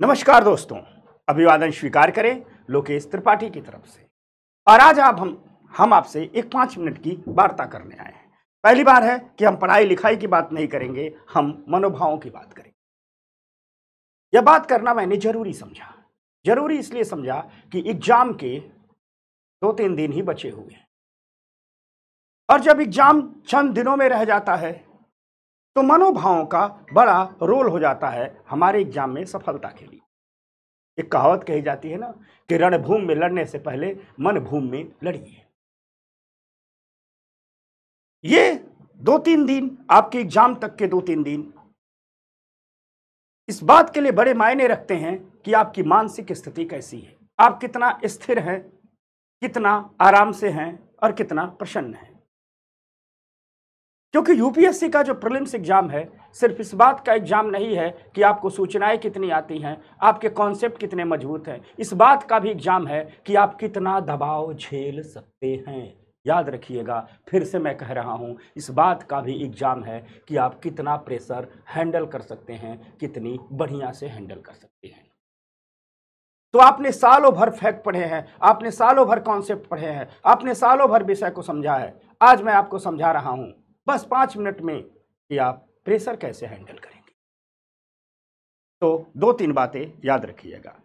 नमस्कार दोस्तों अभिवादन स्वीकार करें लोकेश त्रिपाठी की तरफ से और आज आप हम हम आपसे एक पाँच मिनट की वार्ता करने आए हैं पहली बार है कि हम पढ़ाई लिखाई की बात नहीं करेंगे हम मनोभावों की बात करेंगे यह बात करना मैंने जरूरी समझा जरूरी इसलिए समझा कि एग्जाम के दो तीन दिन ही बचे हुए हैं और जब एग्जाम चंद दिनों में रह जाता है तो मनोभावों का बड़ा रोल हो जाता है हमारे एग्जाम में सफलता के लिए एक कहावत कही जाती है ना कि रणभूमि में लड़ने से पहले मन भूमि में लड़िए ये दो तीन दिन आपके एग्जाम तक के दो तीन दिन इस बात के लिए बड़े मायने रखते हैं कि आपकी मानसिक स्थिति कैसी है आप कितना स्थिर हैं कितना आराम से हैं और कितना प्रसन्न है क्योंकि यूपीएससी का जो प्रिलिम्स एग्ज़ाम है सिर्फ इस बात का एग्ज़ाम नहीं है कि आपको सूचनाएं कितनी आती हैं आपके कॉन्सेप्ट कितने मजबूत हैं इस बात का भी एग्ज़ाम है कि आप कितना दबाव झेल सकते हैं याद रखिएगा फिर से मैं कह रहा हूँ इस बात का भी एग्ज़ाम है कि आप कितना प्रेशर हैंडल कर सकते हैं कितनी बढ़िया से हैंडल कर सकते हैं तो आपने सालों भर फैक्ट पढ़े हैं आपने सालों भर कॉन्सेप्ट पढ़े हैं आपने सालों भर विषय को समझा है आज मैं आपको समझा रहा हूँ बस पांच मिनट में कि आप प्रेशर कैसे हैंडल करेंगे तो दो तीन बातें याद रखिएगा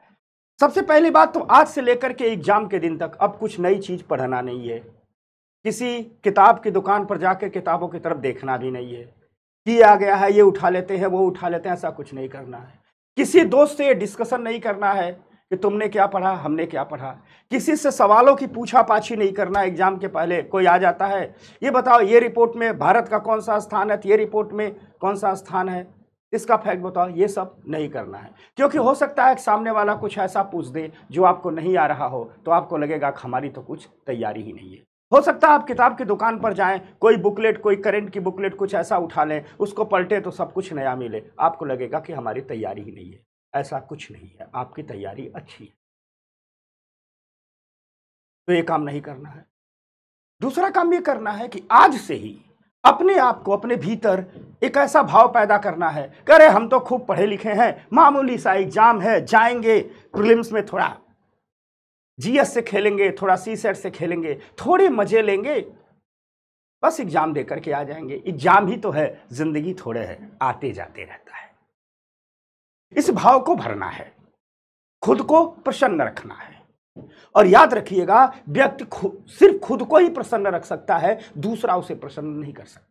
सबसे पहली बात तो आज से लेकर के एग्जाम के दिन तक अब कुछ नई चीज़ पढ़ना नहीं है किसी किताब की दुकान पर जाकर किताबों की तरफ देखना भी नहीं है कि आ गया है ये उठा लेते हैं वो उठा लेते हैं ऐसा कुछ नहीं करना है किसी दोस्त से डिस्कशन नहीं करना है कि तुमने क्या पढ़ा हमने क्या पढ़ा किसी से सवालों की पूछा पाछी नहीं करना एग्जाम के पहले कोई आ जाता है ये बताओ ये रिपोर्ट में भारत का कौन सा स्थान है ये रिपोर्ट में कौन सा स्थान है इसका फैक्ट बताओ ये सब नहीं करना है क्योंकि हो सकता है कि सामने वाला कुछ ऐसा पूछ दे जो आपको नहीं आ रहा हो तो आपको लगेगा कि हमारी तो कुछ तैयारी ही नहीं है हो सकता है आप किताब की दुकान पर जाएं कोई बुकलेट कोई करंट की बुकलेट कुछ ऐसा उठा लें उसको पलटे तो सब कुछ नया मिले आपको लगेगा कि हमारी तैयारी ही नहीं है ऐसा कुछ नहीं है आपकी तैयारी अच्छी है तो ये काम नहीं करना है दूसरा काम ये करना है कि आज से ही अपने आप को अपने भीतर एक ऐसा भाव पैदा करना है करे अरे हम तो खूब पढ़े लिखे हैं मामूली सा एग्जाम है जाएंगे प्रिलिम्स में थोड़ा जीएस से खेलेंगे थोड़ा सी सेट से खेलेंगे थोड़े मजे लेंगे बस एग्जाम दे करके आ जाएंगे एग्जाम ही तो है जिंदगी थोड़े है आते जाते रहता है इस भाव को भरना है खुद को प्रसन्न रखना है और याद रखिएगा व्यक्ति खु, सिर्फ खुद को ही प्रसन्न रख सकता है दूसरा उसे प्रसन्न नहीं कर सकता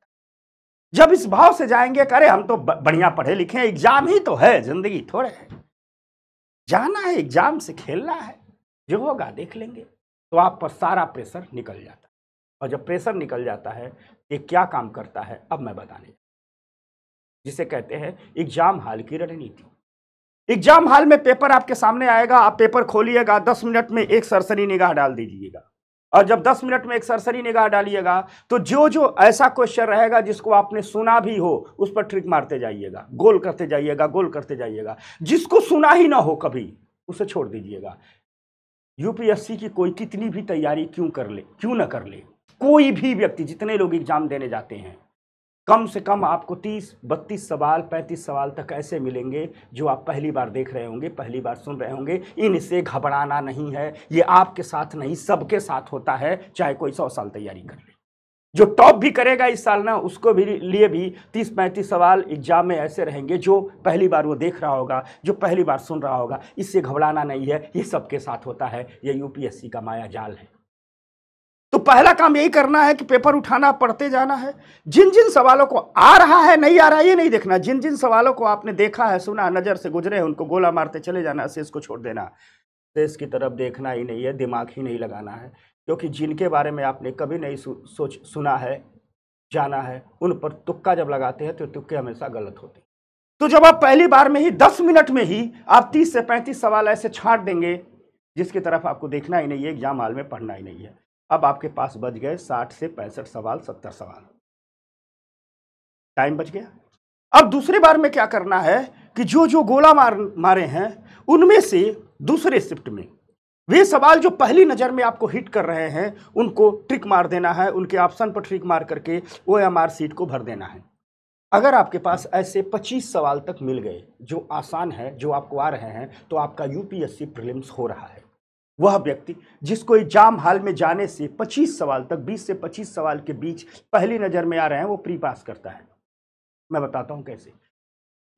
जब इस भाव से जाएंगे अरे हम तो बढ़िया पढ़े लिखे एग्जाम ही तो है जिंदगी थोड़े है जाना है एग्जाम से खेलना है जो होगा देख लेंगे तो आप पर सारा प्रेशर निकल जाता है और जब प्रेशर निकल जाता है ये क्या काम करता है अब मैं बताने जिसे कहते हैं एग्जाम हाल की रणनीति एग्जाम हाल में पेपर आपके सामने आएगा आप पेपर खोलिएगा दस मिनट में एक सरसरी निगाह डाल दीजिएगा और जब 10 मिनट में एक सरसरी निगाह डालिएगा तो जो जो ऐसा क्वेश्चन रहेगा जिसको आपने सुना भी हो उस पर ट्रिक मारते जाइएगा गोल करते जाइएगा गोल करते जाइएगा जिसको सुना ही ना हो कभी उसे छोड़ दीजिएगा यूपीएससी की कोई कितनी भी तैयारी क्यों कर ले क्यों ना कर ले कोई भी व्यक्ति जितने लोग एग्जाम देने जाते हैं कम से कम आपको 30, 32 सवाल 35 सवाल तक ऐसे मिलेंगे जो आप पहली बार देख रहे होंगे पहली बार सुन रहे होंगे इनसे घबराना नहीं है ये आपके साथ नहीं सबके साथ होता है चाहे कोई सौ साल तैयारी कर ले जो टॉप भी करेगा इस साल ना उसको भी लिए भी तीस पैंतीस सवाल एग्जाम में ऐसे रहेंगे जो पहली बार वो देख रहा होगा जो पहली बार सुन रहा होगा इससे घबराना नहीं है ये सबके साथ होता है ये यू का माया जाल है तो पहला काम यही करना है कि पेपर उठाना पढ़ते जाना है जिन जिन सवालों को आ रहा है नहीं आ रहा है ये नहीं देखना जिन जिन सवालों को आपने देखा है सुना नज़र से गुजरे हैं उनको गोला मारते चले जाना शेष को छोड़ देना शेष की तरफ देखना ही नहीं है दिमाग ही नहीं लगाना है क्योंकि जिनके बारे में आपने कभी नहीं सोच सुना है जाना है उन पर तुक्का जब लगाते हैं तो तुक्के हमेशा गलत होते तो जब आप पहली बार में ही दस मिनट में ही आप तीस से पैंतीस सवाल ऐसे छाँट देंगे जिसकी तरफ आपको देखना ही नहीं है एग्जाम हाल में पढ़ना ही नहीं है अब आपके पास बच गए साठ से पैंसठ सवाल सत्तर सवाल टाइम बच गया अब दूसरे बार में क्या करना है कि जो जो गोला मार मारे हैं उनमें से दूसरे शिफ्ट में वे सवाल जो पहली नज़र में आपको हिट कर रहे हैं उनको ट्रिक मार देना है उनके ऑप्शन पर ट्रिक मार करके ओ एम आर सीट को भर देना है अगर आपके पास ऐसे 25 सवाल तक मिल गए जो आसान है जो आपको आ रहे हैं तो आपका यूपीएससी प्रीलिम्स हो रहा है वह व्यक्ति जिसको एग्जाम हाल में जाने से 25 सवाल तक 20 से 25 सवाल के बीच पहली नज़र में आ रहे हैं वो प्री पास करता है मैं बताता हूँ कैसे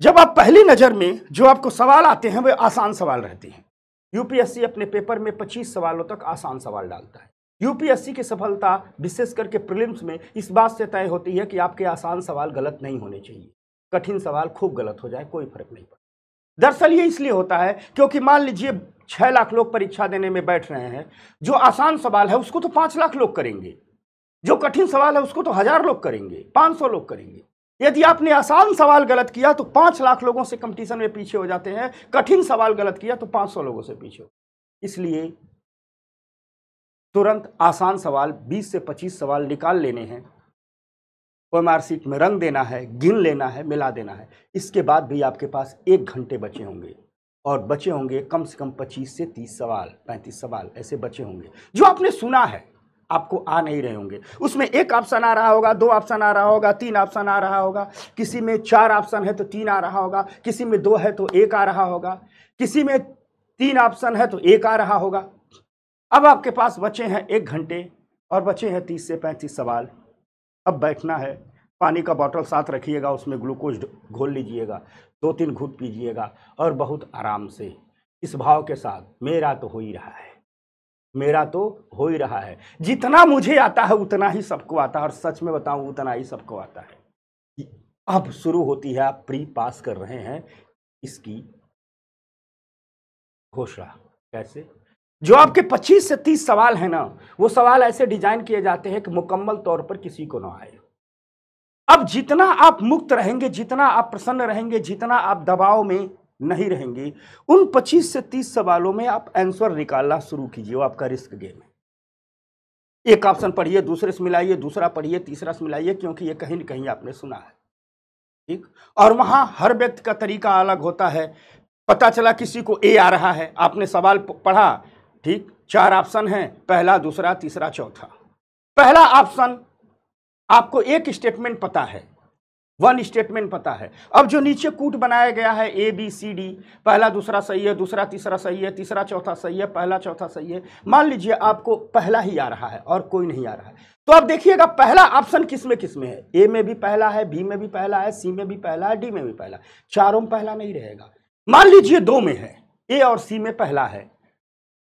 जब आप पहली नज़र में जो आपको सवाल आते हैं वे आसान सवाल रहते हैं यूपीएससी अपने पेपर में 25 सवालों तक आसान सवाल डालता है यूपीएससी की सफलता विशेष करके प्रिलिम्स में इस बात से तय होती है कि आपके आसान सवाल गलत नहीं होने चाहिए कठिन सवाल खूब गलत हो जाए कोई फर्क नहीं पड़ता दरअसल ये इसलिए होता है क्योंकि मान लीजिए छः लाख लोग परीक्षा देने में बैठ रहे हैं जो आसान सवाल है उसको तो पाँच लाख लोग करेंगे जो कठिन सवाल है उसको तो हज़ार लोग करेंगे पाँच सौ लोग करेंगे यदि आपने आसान सवाल गलत किया तो पाँच लाख लोगों से कंपटीशन में पीछे हो जाते हैं कठिन सवाल गलत किया तो पाँच सौ लोगों से पीछे हो इसलिए तुरंत आसान सवाल बीस से पच्चीस सवाल निकाल लेने हैं ओ सीट में रंग देना है गिन लेना है मिला देना है इसके बाद भी आपके पास एक घंटे बचे होंगे और बचे होंगे कम से कम 25 से 30 सवाल 35 सवाल ऐसे बचे होंगे जो आपने सुना है आपको आ नहीं रहे होंगे उसमें एक ऑप्शन आ रहा होगा दो ऑप्शन आ रहा होगा तीन ऑप्शन आ रहा होगा किसी में चार ऑप्शन है तो तीन आ रहा होगा किसी में दो है तो एक आ रहा होगा किसी में तीन ऑप्शन है तो एक आ रहा होगा अब आपके पास बचे हैं एक घंटे और बचे हैं तीस से पैंतीस सवाल अब बैठना है पानी का बॉटल साथ रखिएगा उसमें ग्लूकोज घोल लीजिएगा दो तीन घूट पीजिएगा और बहुत आराम से इस भाव के साथ मेरा तो हो ही रहा है मेरा तो हो ही रहा है जितना मुझे आता है उतना ही सबको आता है और सच में बताऊं उतना ही सबको आता है अब शुरू होती है आप प्री पास कर रहे हैं इसकी घोषणा कैसे जो आपके 25 से 30 सवाल हैं ना वो सवाल ऐसे डिजाइन किए जाते हैं कि मुकम्मल तौर पर किसी को ना आए अब जितना आप मुक्त रहेंगे जितना आप प्रसन्न रहेंगे जितना आप दबाव में नहीं रहेंगे उन 25 से 30 सवालों में आप आंसर निकालना शुरू कीजिए वो आपका रिस्क गेम है एक ऑप्शन पढ़िए दूसरे से मिलाइए दूसरा पढ़िए तीसरा से मिलाइए क्योंकि ये कहीं ना कहीं आपने सुना है ठीक और वहाँ हर व्यक्ति का तरीका अलग होता है पता चला किसी को ए आ रहा है आपने सवाल पढ़ा ठीक चार ऑप्शन है पहला दूसरा तीसरा चौथा पहला ऑप्शन आपको एक स्टेटमेंट पता है वन स्टेटमेंट पता है अब जो नीचे कूट बनाया गया है ए बी सी डी पहला दूसरा सही है दूसरा तीसरा सही है तीसरा चौथा सही है पहला चौथा सही है मान लीजिए आपको पहला ही आ रहा है और कोई नहीं आ रहा है तो आप देखिएगा पहला ऑप्शन किस में किस में है ए में भी पहला है बी में भी पहला है सी में भी पहला है डी में भी पहला चारों में पहला नहीं रहेगा मान लीजिए दो में है ए और सी में पहला है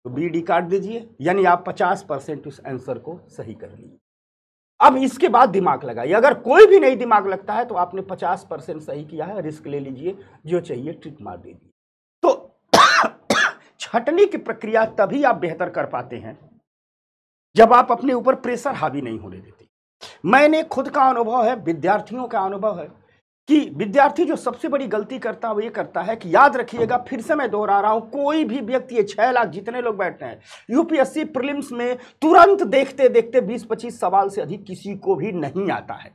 तो बी डी काट दीजिए यानी आप पचास परसेंट उस आंसर को सही कर लीजिए अब इसके बाद दिमाग लगाइए अगर कोई भी नहीं दिमाग लगता है तो आपने 50 परसेंट सही किया है रिस्क ले लीजिए जो चाहिए ट्रिक मार दीजिए तो छटनी की प्रक्रिया तभी आप बेहतर कर पाते हैं जब आप अपने ऊपर प्रेशर हावी नहीं होने देते मैंने खुद का अनुभव है विद्यार्थियों का अनुभव है कि विद्यार्थी जो सबसे बड़ी गलती करता है वो ये करता है कि याद रखिएगा फिर से मैं दोहरा रहा हूँ कोई भी व्यक्ति ये छः लाख जितने लोग बैठे हैं यूपीएससी प्रिलिम्स में तुरंत देखते देखते 20-25 सवाल से अधिक किसी को भी नहीं आता है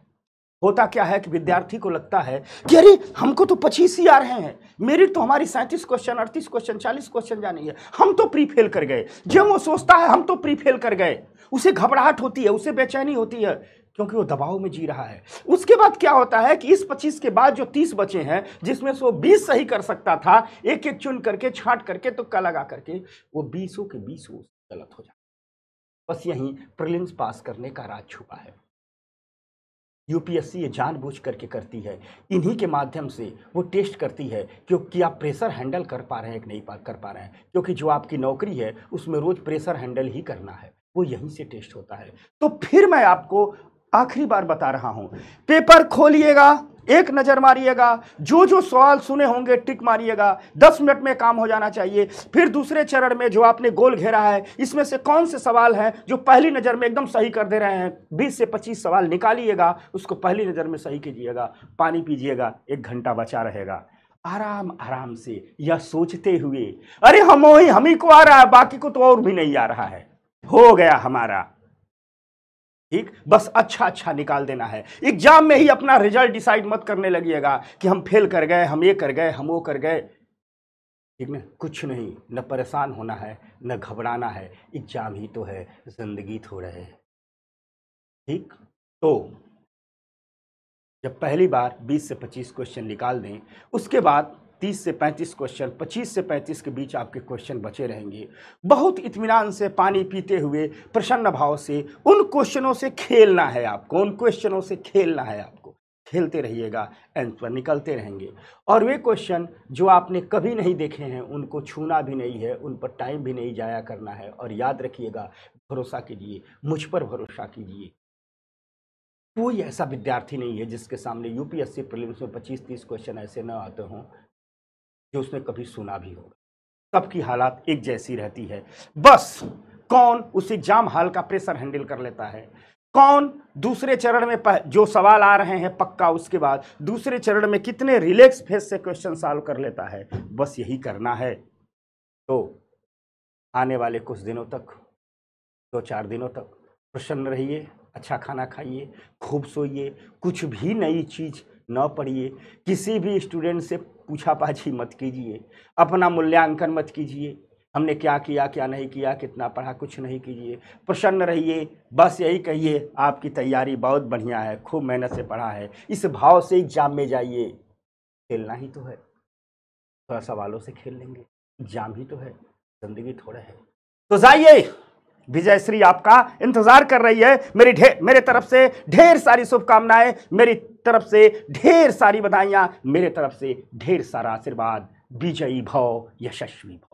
होता क्या है कि विद्यार्थी को लगता है कि अरे हमको तो पच्चीस ही आ रहे हैं मेरिट तो हमारी सैंतीस क्वेश्चन अड़तीस क्वेश्चन चालीस क्वेश्चन जानी है हम तो प्री फेल कर गए जब वो सोचता है हम तो प्री फेल कर गए उसे घबराहट होती है उसे बेचैनी होती है क्योंकि वो दबाव में जी रहा है उसके बाद क्या होता है कि इस पच्चीस के बाद जो तीस बचे हैं जिसमें से वो बीस सही कर सकता था एक एक चुन करके छांट करके तुक्का लगा करके वो बीसों के बीस वो गलत हो जाता बस यहीं प्रिलिम्स पास करने का राज छुपा है यूपीएससी ये जानबूझ करके करती है इन्हीं के माध्यम से वो टेस्ट करती है क्योंकि आप प्रेशर हैंडल कर पा रहे हैं कि नहीं पा कर पा रहे हैं क्योंकि जो आपकी नौकरी है उसमें रोज़ प्रेशर हैंडल ही करना है वो यहीं से टेस्ट होता है तो फिर मैं आपको आखिरी बार बता रहा हूं पेपर खोलिएगा एक नज़र मारिएगा जो जो सवाल सुने होंगे टिक मारिएगा दस मिनट में काम हो जाना चाहिए फिर दूसरे चरण में जो आपने गोल घेरा है इसमें से कौन से सवाल हैं जो पहली नज़र में एकदम सही कर दे रहे हैं बीस से पच्चीस सवाल निकालिएगा उसको पहली नज़र में सही कीजिएगा पानी पीजिएगा एक घंटा बचा रहेगा आराम आराम से यह सोचते हुए अरे हम ही हम ही को आ रहा है बाकी को तो और भी नहीं आ रहा है हो गया हमारा ठीक बस अच्छा अच्छा निकाल देना है एग्जाम में ही अपना रिजल्ट डिसाइड मत करने लगिएगा कि हम फेल कर गए हम ये कर गए हम वो कर गए ठीक ना कुछ नहीं न परेशान होना है न घबराना है एग्जाम ही तो है जिंदगी थोड़ा है ठीक तो जब पहली बार 20 से 25 क्वेश्चन निकाल दें उसके बाद तीस से पैंतीस क्वेश्चन पच्चीस से पैंतीस के बीच आपके क्वेश्चन बचे रहेंगे बहुत इतमान से पानी पीते हुए प्रसन्न भाव से उन क्वेश्चनों से खेलना है आपको उन क्वेश्चनों से खेलना है आपको खेलते रहिएगा आंसर निकलते रहेंगे और वे क्वेश्चन जो आपने कभी नहीं देखे हैं उनको छूना भी नहीं है उन पर टाइम भी नहीं जाया करना है और याद रखिएगा भरोसा कीजिए मुझ पर भरोसा कीजिए कोई ऐसा विद्यार्थी नहीं है जिसके सामने यूपीएससी प्रीलिम्स में 25-30 क्वेश्चन ऐसे न आते हों जो उसने कभी सुना भी होगा सबकी हालात एक जैसी रहती है बस कौन उस एग्जाम हाल का प्रेशर हैंडल कर लेता है कौन दूसरे चरण में पह, जो सवाल आ रहे हैं पक्का उसके बाद दूसरे चरण में कितने रिलैक्स फेस से क्वेश्चन सॉल्व कर लेता है बस यही करना है तो आने वाले कुछ दिनों तक दो चार दिनों तक प्रसन्न रहिए अच्छा खाना खाइए खूब सोइए कुछ भी नई चीज़ न पढ़िए किसी भी स्टूडेंट से पूछा पाछी मत कीजिए अपना मूल्यांकन मत कीजिए हमने क्या किया क्या नहीं किया कितना पढ़ा कुछ नहीं कीजिए प्रसन्न रहिए बस यही कहिए आपकी तैयारी बहुत बढ़िया है खूब मेहनत से पढ़ा है इस भाव से एग्जाम में जाइए खेलना ही तो है थोड़ा सवालों से खेल लेंगे एग्जाम ही तो है जिंदगी थोड़ा है तो जाइए विजयश्री आपका इंतजार कर रही है मेरी ढेर मेरे तरफ से ढेर सारी शुभकामनाएं मेरी तरफ से ढेर सारी बधाइयाँ मेरे तरफ से ढेर सारा आशीर्वाद विजयी भव यशस्वी भव